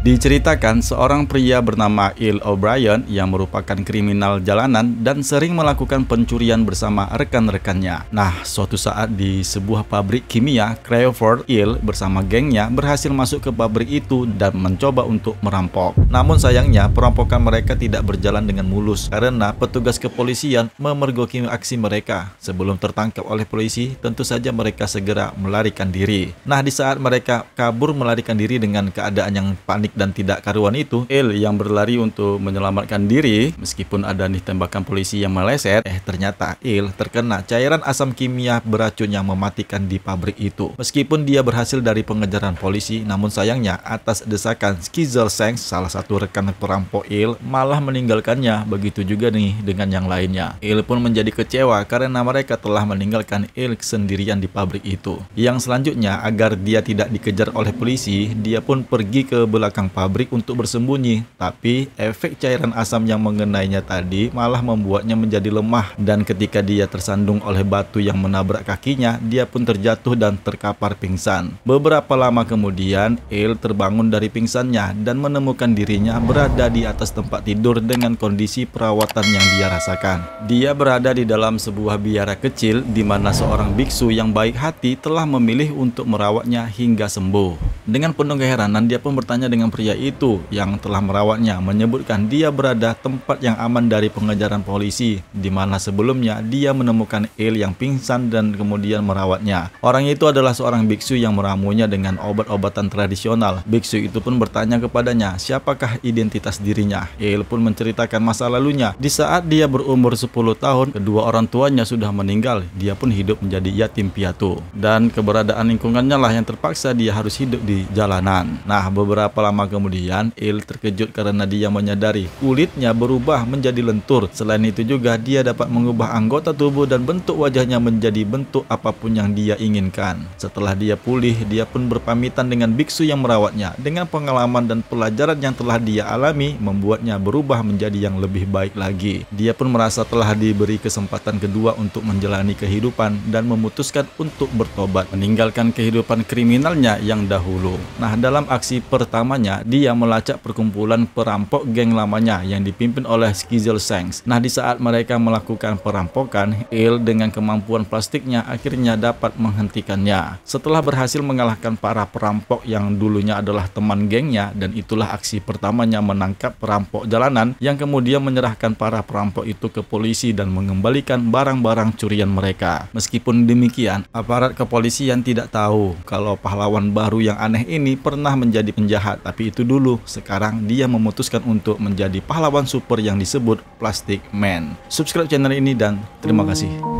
Diceritakan seorang pria bernama Il O'Brien yang merupakan kriminal jalanan dan sering melakukan pencurian bersama rekan-rekannya. Nah, suatu saat di sebuah pabrik kimia, Crawford Il bersama gengnya berhasil masuk ke pabrik itu dan mencoba untuk merampok. Namun sayangnya, perampokan mereka tidak berjalan dengan mulus karena petugas kepolisian memergoki aksi mereka. Sebelum tertangkap oleh polisi, tentu saja mereka segera melarikan diri. Nah, di saat mereka kabur melarikan diri dengan keadaan yang panik panik dan tidak karuan itu, El yang berlari untuk menyelamatkan diri, meskipun ada nih tembakan polisi yang meleset, eh ternyata Il terkena cairan asam kimia beracun yang mematikan di pabrik itu. Meskipun dia berhasil dari pengejaran polisi, namun sayangnya atas desakan Skizzle Sengs, salah satu rekan perampok Il, malah meninggalkannya. Begitu juga nih dengan yang lainnya. Il pun menjadi kecewa karena mereka telah meninggalkan Il sendirian di pabrik itu. Yang selanjutnya, agar dia tidak dikejar oleh polisi, dia pun pergi ke belakang belakang pabrik untuk bersembunyi, tapi efek cairan asam yang mengenainya tadi malah membuatnya menjadi lemah dan ketika dia tersandung oleh batu yang menabrak kakinya, dia pun terjatuh dan terkapar pingsan. Beberapa lama kemudian, Il terbangun dari pingsannya dan menemukan dirinya berada di atas tempat tidur dengan kondisi perawatan yang dia rasakan. Dia berada di dalam sebuah biara kecil di mana seorang biksu yang baik hati telah memilih untuk merawatnya hingga sembuh. Dengan penuh keheranan, dia pun bertanya dengan pria itu yang telah merawatnya, menyebutkan dia berada tempat yang aman dari pengejaran polisi, di mana sebelumnya dia menemukan Il yang pingsan dan kemudian merawatnya. Orang itu adalah seorang biksu yang meramunya dengan obat-obatan tradisional. Biksu itu pun bertanya kepadanya, siapakah identitas dirinya? Il pun menceritakan masa lalunya. Di saat dia berumur 10 tahun, kedua orang tuanya sudah meninggal, dia pun hidup menjadi yatim piatu. Dan keberadaan lingkungannya lah yang terpaksa dia harus hidup di jalanan. Nah, beberapa lama kemudian, Il terkejut karena dia menyadari kulitnya berubah menjadi lentur. Selain itu juga, dia dapat mengubah anggota tubuh dan bentuk wajahnya menjadi bentuk apapun yang dia inginkan. Setelah dia pulih, dia pun berpamitan dengan biksu yang merawatnya. Dengan pengalaman dan pelajaran yang telah dia alami, membuatnya berubah menjadi yang lebih baik lagi. Dia pun merasa telah diberi kesempatan kedua untuk menjalani kehidupan dan memutuskan untuk bertobat, meninggalkan kehidupan kriminalnya yang dahulu Nah, dalam aksi pertamanya, dia melacak perkumpulan perampok geng lamanya yang dipimpin oleh Skizel Sengs. Nah, di saat mereka melakukan perampokan, Il dengan kemampuan plastiknya akhirnya dapat menghentikannya. Setelah berhasil mengalahkan para perampok yang dulunya adalah teman gengnya, dan itulah aksi pertamanya menangkap perampok jalanan yang kemudian menyerahkan para perampok itu ke polisi dan mengembalikan barang-barang curian mereka. Meskipun demikian, aparat kepolisian tidak tahu kalau pahlawan baru yang ada aneh ini pernah menjadi penjahat, tapi itu dulu. Sekarang dia memutuskan untuk menjadi pahlawan super yang disebut Plastic Man. Subscribe channel ini dan terima kasih.